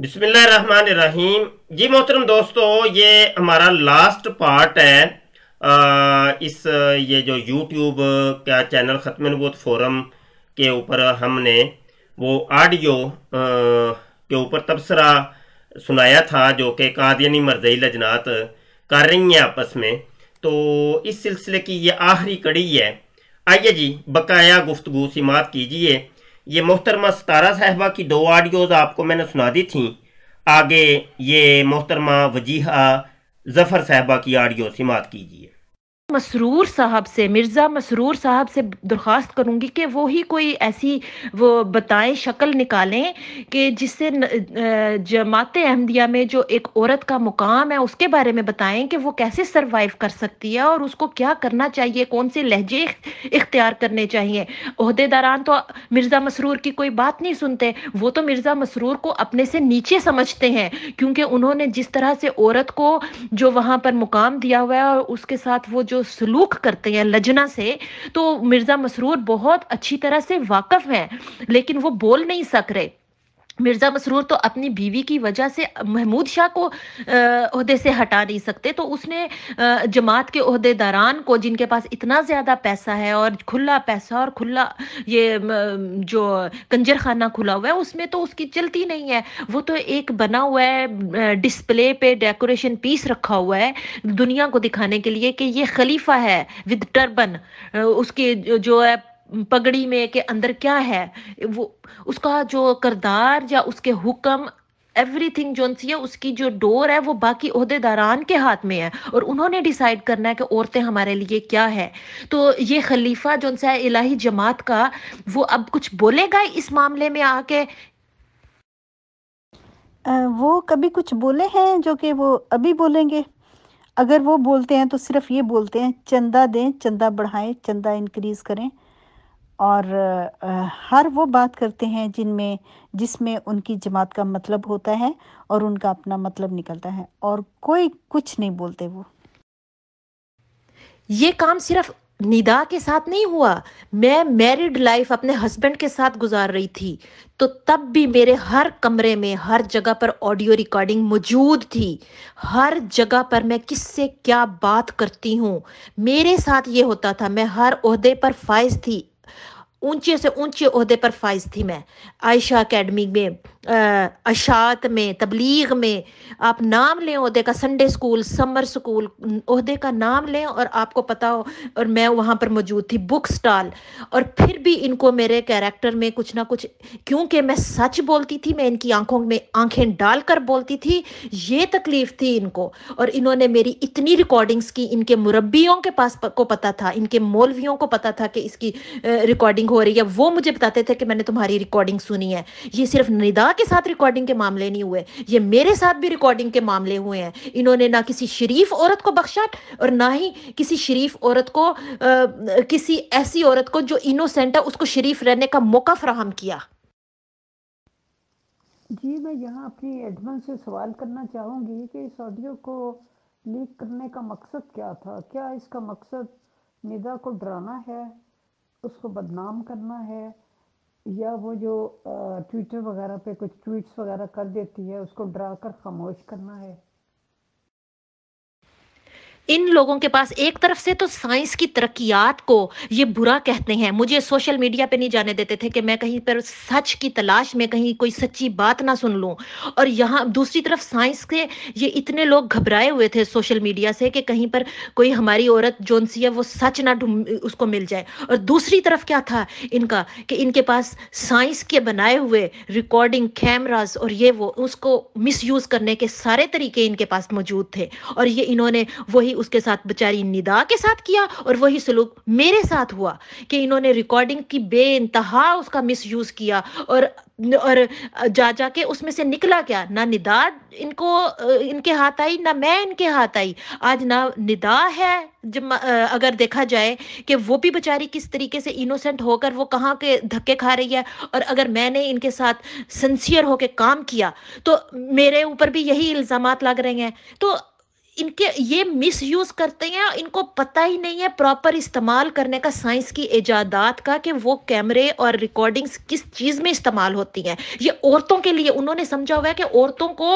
बिस्मिल्लाहिर्रहमानिर्रहीम जी मोहतरम दोस्तों ये हमारा लास्ट पार्ट है आ, इस ये जो यूट्यूब का चैनल ख़त्म नबूत फोरम के ऊपर हमने वो ऑडियो के ऊपर तबसरा सुनाया था जो कि कादियानी मरजई लजनात कर रही हैं आपस में तो इस सिलसिले की ये आखिरी कड़ी है आइए जी बकाया गुफ्तु समात कीजिए ये मोहतरमा सतारा साहबा की दो आडियोज़ आपको मैंने सुना दी थी आगे ये मोहतरमा वजीहा ज़फ़र साहबा की आडियो समात कीजिए मसरूर साहब से मिर्ज़ा मसरूर साहब से दरख्वास्त करूँगी कि वो ही कोई ऐसी वो बताएं शक्ल निकालें कि जिससे जमात अहमदिया में जो एक औरत का मुकाम है उसके बारे में बताएं कि वो कैसे सरवाइव कर सकती है और उसको क्या करना चाहिए कौन से लहजे इख्तियार करने चाहिए अहदेदारान तो मिर्ज़ा मसरूर की कोई बात नहीं सुनते वो तो मिर्ज़ा मसरूर को अपने से नीचे समझते हैं क्योंकि उन्होंने जिस तरह से औरत को जो वहाँ पर मुकाम दिया हुआ है और उसके साथ वो जो सलूक करते हैं लजना से तो मिर्ज़ा मसरूर बहुत अच्छी तरह से वाकफ़ हैं लेकिन वो बोल नहीं सक रहे मिर्ज़ा मसरूर तो अपनी बीवी की वजह से महमूद शाह को अहदे से हटा नहीं सकते तो उसने जमात के अहदेदारान को जिनके पास इतना ज़्यादा पैसा है और खुला पैसा और खुला ये जो कंजर खाना खुला हुआ है उसमें तो उसकी चलती नहीं है वो तो एक बना हुआ है डिस्प्ले पे डेकोरेशन पीस रखा हुआ है दुनिया को दिखाने के लिए कि ये खलीफा है विद टर्बन उसके जो है पगड़ी में के अंदर क्या है वो उसका जो करदार या उसके हुक्म एवरीथिंग जो सी है उसकी जो डोर है वो बाकी अहदेदारान के हाथ में है और उन्होंने डिसाइड करना है कि औरतें हमारे लिए क्या है तो ये खलीफा जो सा है इलाही जमात का वो अब कुछ बोलेगा इस मामले में आके वो कभी कुछ बोले हैं जो कि वो अभी बोलेंगे अगर वो बोलते हैं तो सिर्फ ये बोलते हैं चंदा दें चंदा बढ़ाएं चंदा इंक्रीज करें और हर वो बात करते हैं जिनमें जिसमें उनकी जमात का मतलब होता है और उनका अपना मतलब निकलता है और कोई कुछ नहीं बोलते वो ये काम सिर्फ निदा के साथ नहीं हुआ मैं मैरिड लाइफ अपने हस्बैंड के साथ गुजार रही थी तो तब भी मेरे हर कमरे में हर जगह पर ऑडियो रिकॉर्डिंग मौजूद थी हर जगह पर मैं किससे क्या बात करती हूँ मेरे साथ ये होता था मैं हर उहदे पर फाइज थी ऊंचे से ऊंचे उहदे पर फाइज थी मैं आयशा अकेडमी में अशात में तबलीग में आप नाम लें अहदे का संडे स्कूल समर स्कूल अहदे का नाम लें और आपको पता हो और मैं वहाँ पर मौजूद थी बुक स्टॉल और फिर भी इनको मेरे कैरेक्टर में कुछ ना कुछ क्योंकि मैं सच बोलती थी मैं इनकी आंखों में आंखें डालकर बोलती थी ये तकलीफ थी इनको और इन्होंने मेरी इतनी रिकॉर्डिंग्स की इनके मुरबियों के पास को पता था इनके मौलवियों को पता था कि इसकी रिकॉर्डिंग हो रही है वो मुझे बताते थे कि मैंने तुम्हारी रिकॉर्डिंग सुनी है ये सिर्फ निदा के साथ रिकॉर्डिंग के मामले नहीं हुए ये मेरे साथ भी रिकॉर्डिंग के मामले हुए हैं इन्होंने ना किसी शरीफ औरत को बख्शा और ना ही किसी शरीफ औरत को आ, किसी ऐसी औरत को जो इनोसेंट है उसको शरीफ रहने का मौका फ्राहम किया जी मैं यहाँ अपनी एडमन से सवाल करना चाहूँगी कि इस ऑडियो को लीक करने का मकसद क्या था क्या इसका मकसद निदा को डराना है उसको बदनाम करना है या वो जो ट्विटर वगैरह पे कुछ ट्वीट्स वगैरह कर देती है उसको डरा कर खामोश करना है इन लोगों के पास एक तरफ से तो साइंस की तरक्यात को ये बुरा कहते हैं मुझे सोशल मीडिया पे नहीं जाने देते थे कि मैं कहीं पर सच की तलाश में कहीं कोई सच्ची बात ना सुन लूं और यहाँ दूसरी तरफ साइंस के ये इतने लोग घबराए हुए थे सोशल मीडिया से कि कहीं पर कोई हमारी औरत जोन सी है वो सच ना उसको मिल जाए और दूसरी तरफ क्या था इनका कि इनके पास साइंस के बनाए हुए रिकॉर्डिंग कैमराज और ये वो उसको मिस करने के सारे तरीके इनके पास मौजूद थे और ये इन्होंने वही वही उसके साथ बेचारी निदा के साथ किया और वही सलूक मेरे साथ हुआ कि इन्होंने रिकॉर्डिंग की बे इंतहा उसका मिस यूज़ किया और और जा जा के उसमें से निकला क्या ना निदा इनको इनके हाथ आई ना मैं इनके हाथ आई आज ना निदा है जब अगर देखा जाए कि वो भी बेचारी किस तरीके से इनोसेंट होकर वो कहाँ के धक्के खा रही है और अगर मैंने इनके साथ सिंसियर होकर काम किया तो मेरे ऊपर भी यही इल्ज़ाम लग रहे हैं तो इनके ये मिस यूज करते हैं इनको पता ही नहीं है प्रॉपर इस्तेमाल करने का साइंस की ईजादात का कि वो कैमरे और रिकॉर्डिंग्स किस चीज़ में इस्तेमाल होती हैं ये औरतों के लिए उन्होंने समझा हुआ है कि औरतों को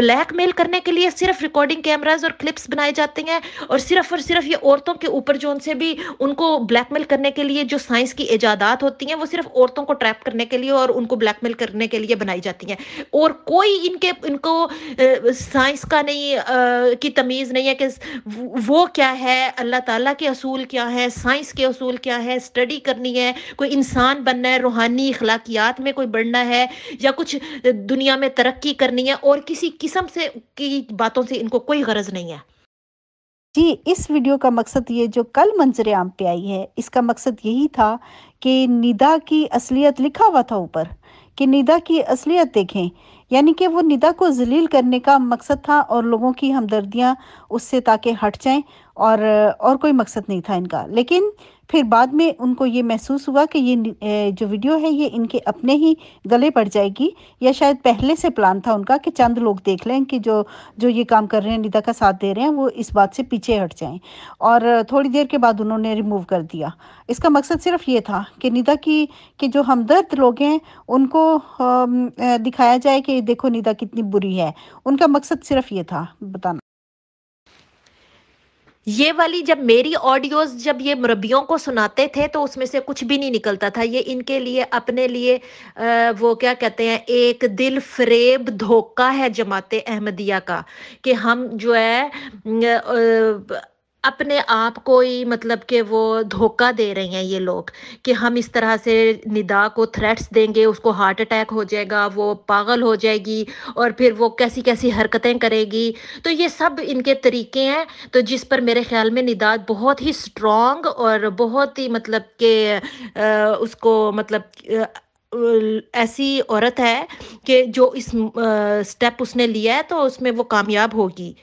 ब्लैकमेल करने के लिए सिर्फ रिकॉर्डिंग कैमराज और क्लिप्स बनाए जाते हैं और सिर्फ और सिर्फ ये औरतों के ऊपर जो उनसे भी उनको ब्लैकमेल करने के लिए जो साइंस की ईजादात होती हैं वो सिर्फ औरतों को ट्रैप करने के लिए और उनको ब्लैकमेल करने के लिए बनाई जाती हैं और कोई इनके इनको साइंस का नहीं तमीज़ नहीं है कि वो क्या है अल्लाह ताला के असूल क्या है साइंस के असूल क्या है स्टडी करनी है कोई इंसान बनना है रूहानी अखलाकियात में कोई बढ़ना है या कुछ दुनिया में तरक्की करनी है और किसी किस्म से की बातों से इनको कोई गरज नहीं है जी इस वीडियो का मकसद ये जो कल मंजर आम पे आई है इसका मकसद यही था कि निदा की असलियत लिखा हुआ था ऊपर कि निदा की असलियत देखें यानी कि वो निदा को जलील करने का मकसद था और लोगों की हमदर्दियाँ उससे ताकि हट जाएं और और कोई मकसद नहीं था इनका लेकिन फिर बाद में उनको ये महसूस हुआ कि ये जो वीडियो है ये इनके अपने ही गले पड़ जाएगी या शायद पहले से प्लान था उनका कि चंद लोग देख लें कि जो जो ये काम कर रहे हैं निदा का साथ दे रहे हैं वो इस बात से पीछे हट जाएं और थोड़ी देर के बाद उन्होंने रिमूव कर दिया इसका मकसद सिर्फ ये था कि निदा की कि जो हमदर्द लोग हैं उनको दिखाया जाए कि देखो निदा कितनी बुरी है उनका मकसद सिर्फ ये था बताना ये वाली जब मेरी ऑडियोज जब ये मुरबियों को सुनाते थे तो उसमें से कुछ भी नहीं निकलता था ये इनके लिए अपने लिए आ, वो क्या कहते हैं एक दिल फरेब धोखा है जमात अहमदिया का कि हम जो है अपने आप को ही मतलब कि वो धोखा दे रही हैं ये लोग कि हम इस तरह से निदा को थ्रेट्स देंगे उसको हार्ट अटैक हो जाएगा वो पागल हो जाएगी और फिर वो कैसी कैसी हरकतें करेगी तो ये सब इनके तरीके हैं तो जिस पर मेरे ख्याल में निदा बहुत ही स्ट्रॉन्ग और बहुत ही मतलब के उसको मतलब आ, ऐसी औरत है कि जो इस स्टेप उसने लिया है तो उसमें वो कामयाब होगी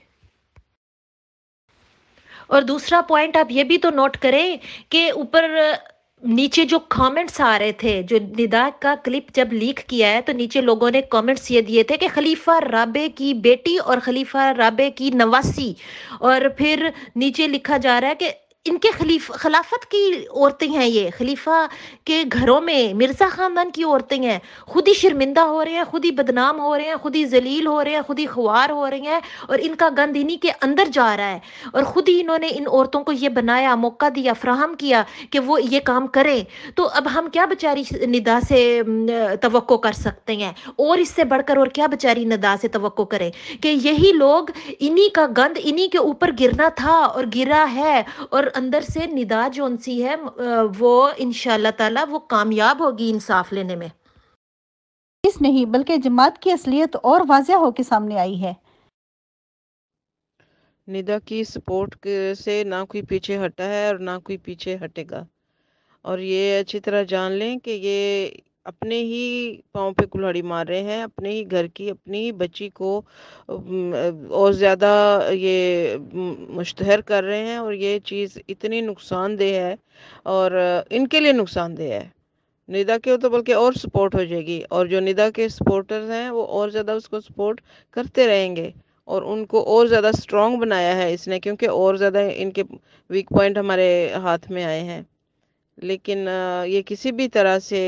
और दूसरा पॉइंट आप ये भी तो नोट करें कि ऊपर नीचे जो कमेंट्स आ रहे थे जो निदा का क्लिप जब लीक किया है तो नीचे लोगों ने कमेंट्स ये दिए थे कि खलीफा राबे की बेटी और खलीफा राबे की नवासी और फिर नीचे लिखा जा रहा है कि इनके खलीफ खिलाफत की औरतें हैं ये खलीफा के घरों में मिर्ज़ा ख़ानदान की औरतें हैं खुद ही शर्मिंदा हो रहे हैं खुद ही बदनाम हो रहे हैं खुद ही जलील हो रहे हैं खुद ही ख्वार हो रहे हैं और इनका गंद इन्हीं के अंदर जा रहा है और ख़ुद ही इन्होंने इन औरतों को ये बनाया मौका दिया फ्राहम किया कि वो ये काम करें तो अब हम क्या बेचारी निदा से तो कर सकते हैं और इससे बढ़कर और क्या बेचारी निदा से तो करें कि यही लोग इन्हीं का गंद इन्हीं के ऊपर गिरना था और गिरा है और अंदर से निदा जोन सी है वो इन ताला वो कामयाब होगी इंसाफ लेने में इस नहीं बल्कि जमात की असलियत और वाजिया होकर सामने आई है निदा की सपोर्ट से ना कोई पीछे हटा है और ना कोई पीछे हटेगा और ये अच्छी तरह जान लें कि ये अपने ही पाँव पे कुल्हाड़ी मार रहे हैं अपने ही घर की अपनी ही बच्ची को और ज़्यादा ये मुश्तहर कर रहे हैं और ये चीज़ इतनी नुकसानदेह है और इनके लिए नुकसानदेह है निदा के तो बल्कि और सपोर्ट हो जाएगी और जो निदा के सपोर्टर्स हैं वो और ज़्यादा उसको सपोर्ट करते रहेंगे और उनको और ज़्यादा स्ट्रॉन्ग बनाया है इसने क्योंकि और ज़्यादा इनके वीक पॉइंट हमारे हाथ में आए हैं लेकिन ये किसी भी तरह से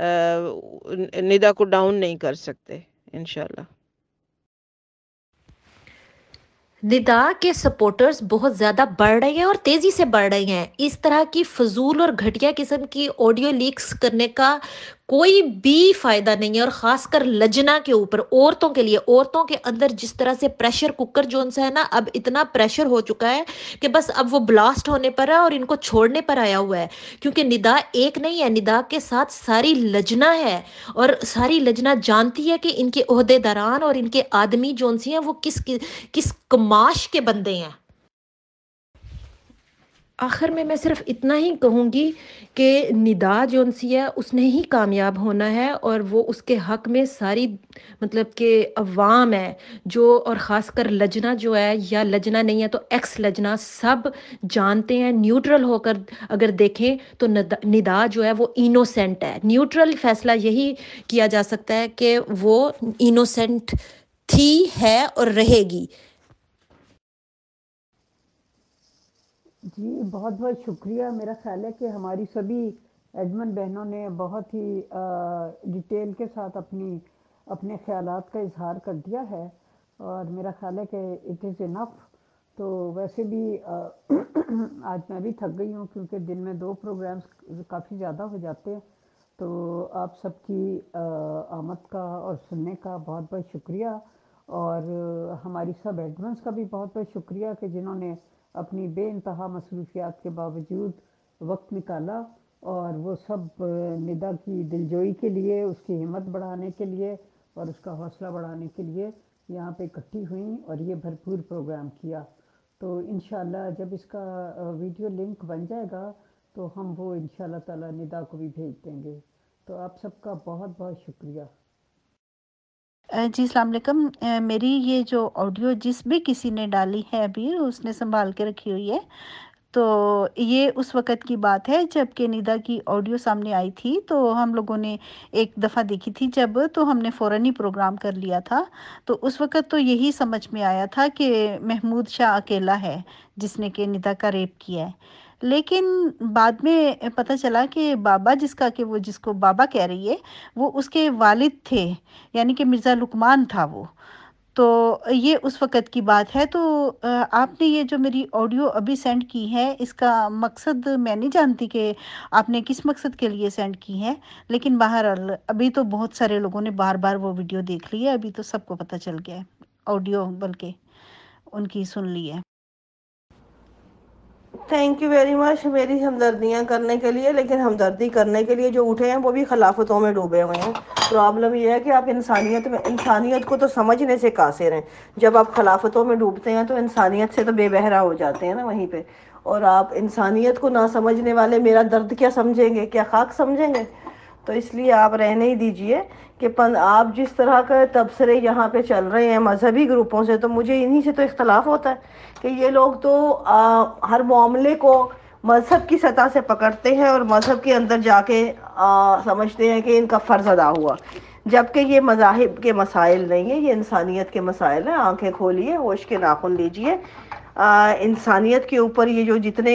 निदा को डाउन नहीं कर सकते इनशाला निदा के सपोर्टर्स बहुत ज़्यादा बढ़ रहे हैं और तेज़ी से बढ़ रहे हैं इस तरह की फजूल और घटिया किस्म की ऑडियो लीक्स करने का कोई भी फायदा नहीं है और खासकर लजना के ऊपर औरतों के लिए औरतों के अंदर जिस तरह से प्रेशर कुकर जोन सा है ना अब इतना प्रेशर हो चुका है कि बस अब वो ब्लास्ट होने पर है और इनको छोड़ने पर आया हुआ है क्योंकि निदा एक नहीं है निदा के साथ सारी लजना है और सारी लजना जानती है कि इनके अहदेदारान और इनके आदमी जोन सी हैं वो किस किस कमाश के बंदे हैं आखिर में मैं सिर्फ इतना ही कहूँगी कि निदा जो सी है उसने ही कामयाब होना है और वो उसके हक में सारी मतलब के अवाम है जो और ख़ास कर लजना जो है या लजना नहीं है तो एक्स लजना सब जानते हैं न्यूट्रल होकर अगर देखें तो निदा जो है वो इनोसेंट है न्यूट्रल फैसला यही किया जा सकता है कि वो इनोसेंट थी है और रहेगी जी बहुत बहुत शुक्रिया मेरा ख्याल है कि हमारी सभी एडमन बहनों ने बहुत ही डिटेल के साथ अपनी अपने ख्याल का इजहार कर दिया है और मेरा ख्याल है कि इट इज़ इनफ तो वैसे भी आज मैं भी थक गई हूँ क्योंकि दिन में दो प्रोग्राम्स काफ़ी ज़्यादा हो जाते हैं तो आप सबकी आमद का और सुनने का बहुत बहुत शुक्रिया और हमारी सब एडमंस का भी बहुत बहुत शुक्रिया कि जिन्होंने अपनी बेानतहा मसरूफियात के बावजूद वक्त निकाला और वो सब निदा की दिलजोई के लिए उसकी हिम्मत बढ़ाने के लिए और उसका हौसला बढ़ाने के लिए यहाँ पे इकट्ठी हुई और ये भरपूर प्रोग्राम किया तो इन जब इसका वीडियो लिंक बन जाएगा तो हम वो इन ताला निदा को भी भेज देंगे तो आप सबका बहुत बहुत शुक्रिया जी सलामकम मेरी ये जो ऑडियो जिस भी किसी ने डाली है अभी उसने संभाल के रखी हुई है तो ये उस वक़्त की बात है जब के निदा की ऑडियो सामने आई थी तो हम लोगों ने एक दफ़ा देखी थी जब तो हमने फ़ौर ही प्रोग्राम कर लिया था तो उस वक़्त तो यही समझ में आया था कि महमूद शाह अकेला है जिसने के निदा का रेप किया है लेकिन बाद में पता चला कि बाबा जिसका कि वो जिसको बाबा कह रही है वो उसके वालिद थे यानी कि मिर्ज़ा लुकमान था वो तो ये उस वक़्त की बात है तो आपने ये जो मेरी ऑडियो अभी सेंड की है इसका मकसद मैं नहीं जानती कि आपने किस मकसद के लिए सेंड की है लेकिन बाहर अभी तो बहुत सारे लोगों ने बार बार वो वीडियो देख ली है अभी तो सबको पता चल गया है ऑडियो बल्कि उनकी सुन ली है थैंक यू वेरी मच मेरी हमदर्दियाँ करने के लिए लेकिन हमदर्दी करने के लिए जो उठे हैं वो भी खिलाफतों में डूबे हुए हैं प्रॉब्लम ये है कि आप इंसानियत में इंसानियत को तो समझने से कासिर हैं जब आप खिलाफतों में डूबते हैं तो इंसानियत से तो बेबहरा हो जाते हैं ना वहीं पर और आप इंसानियत को ना समझने वाले मेरा दर्द क्या समझेंगे क्या खाक समझेंगे तो इसलिए आप रहने ही दीजिए कि पन आप जिस तरह का तबसरे यहाँ पे चल रहे हैं मजहबी ग्रुपों से तो मुझे इन्हीं से तो इख्तलाफ होता है कि ये लोग तो आ, हर मामले को मज़हब की सतह से पकड़ते हैं और मज़हब के अंदर जाके आ, समझते हैं कि इनका फ़र्ज़ अदा हुआ जबकि ये मजाहब के मसाइल नहीं है ये इंसानियत के मसाइल हैं आंखें खोलिए होश के नाखून लीजिए इंसानियत के ऊपर ये जो जितने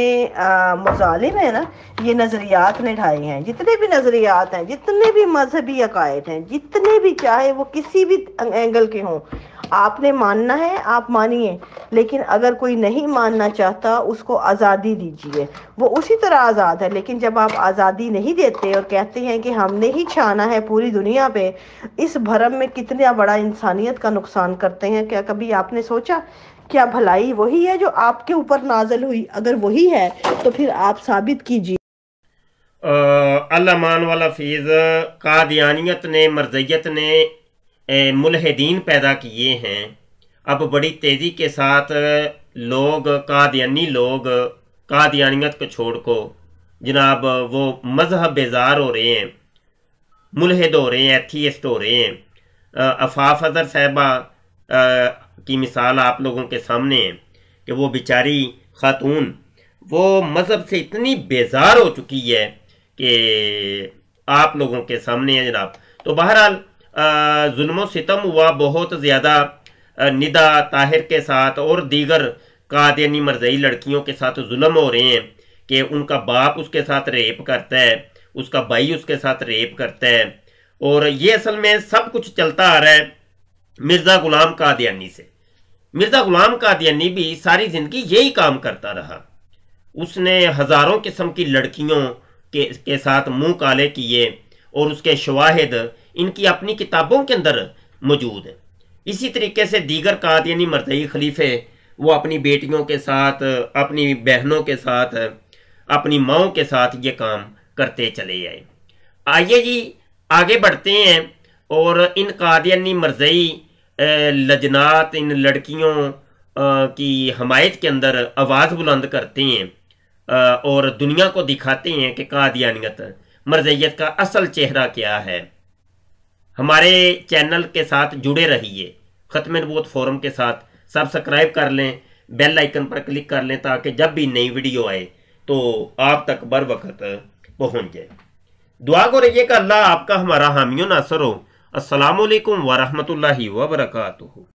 मजालिम हैं ना ये नज़रियात ने ढाए हैं जितने भी नज़रियात हैं जितने भी मजहबी अकायद हैं जितने भी चाहे वो किसी भी एंगल के हों आपने मानना है आप मानिए लेकिन अगर कोई नहीं मानना चाहता उसको आज़ादी दीजिए वो उसी तरह आज़ाद है लेकिन जब आप आज़ादी नहीं देते और कहते हैं कि हमने ही छाना है पूरी दुनिया पे इस भरम में कितना बड़ा इंसानियत का नुकसान करते हैं क्या कभी आपने सोचा क्या भलाई वही है जो आपके ऊपर नाजल हुई अगर वही है तो फिर आप साबित कीजिए अल्लामान वाला फीज़ कादियानियत ने मर्जियत ने मुलहदीन पैदा किए हैं अब बड़ी तेज़ी के साथ लोग कादियानी लोग कादियानियत को छोड़ को जनाब वो मजहब बेजार हो रहे हैं मुलहद हो रहे हैं एथियस्ट हो रहे हैं अफाफ अजहर साहबा की मिसाल आप लोगों के सामने है कि वो बेचारी खातून वो मज़हब से इतनी बेजार हो चुकी है कि आप लोगों के सामने है जनाब तो बहरहाल जुल्म सितम हुआ बहुत ज़्यादा निदा ताहिर के साथ और दीगर कादयानी मरजई लड़कियों के साथ जुल्म हो रहे हैं कि उनका बाप उसके साथ रेप करता है उसका भाई उसके साथ रेप करता है और ये असल में सब कुछ चलता आ रहा है मिर्ज़ा गुलाम कादयानी से मिर्जा गुलाम कादियानी भी सारी जिंदगी यही काम करता रहा उसने हजारों किस्म की लड़कियों के, के साथ मुंह काले किए और उसके शवाहद इनकी अपनी किताबों के अंदर मौजूद हैं इसी तरीके से दीगर कादियानी मरदई खलीफे वो अपनी बेटियों के साथ अपनी बहनों के साथ अपनी माओ के साथ ये काम करते चले आए आइए जी आगे बढ़ते हैं और इन कादियानी मरजई लजनात इन लड़कियों की हमायत के अंदर आवाज़ बुलंद करते हैं और दुनिया को दिखाते हैं कि कादियानियत मरजयत का असल चेहरा क्या है हमारे चैनल के साथ जुड़े रहिए ख़त्म नबूत फोरम के साथ सब्सक्राइब कर लें बेल आइकन पर क्लिक कर लें ताकि जब भी नई वीडियो आए तो आप तक बर वक्त पहुँच जाए दुआ को रहिए कि अल्लाह आपका हमारा हामियों नासर हो असलकम वरहमल वबरकू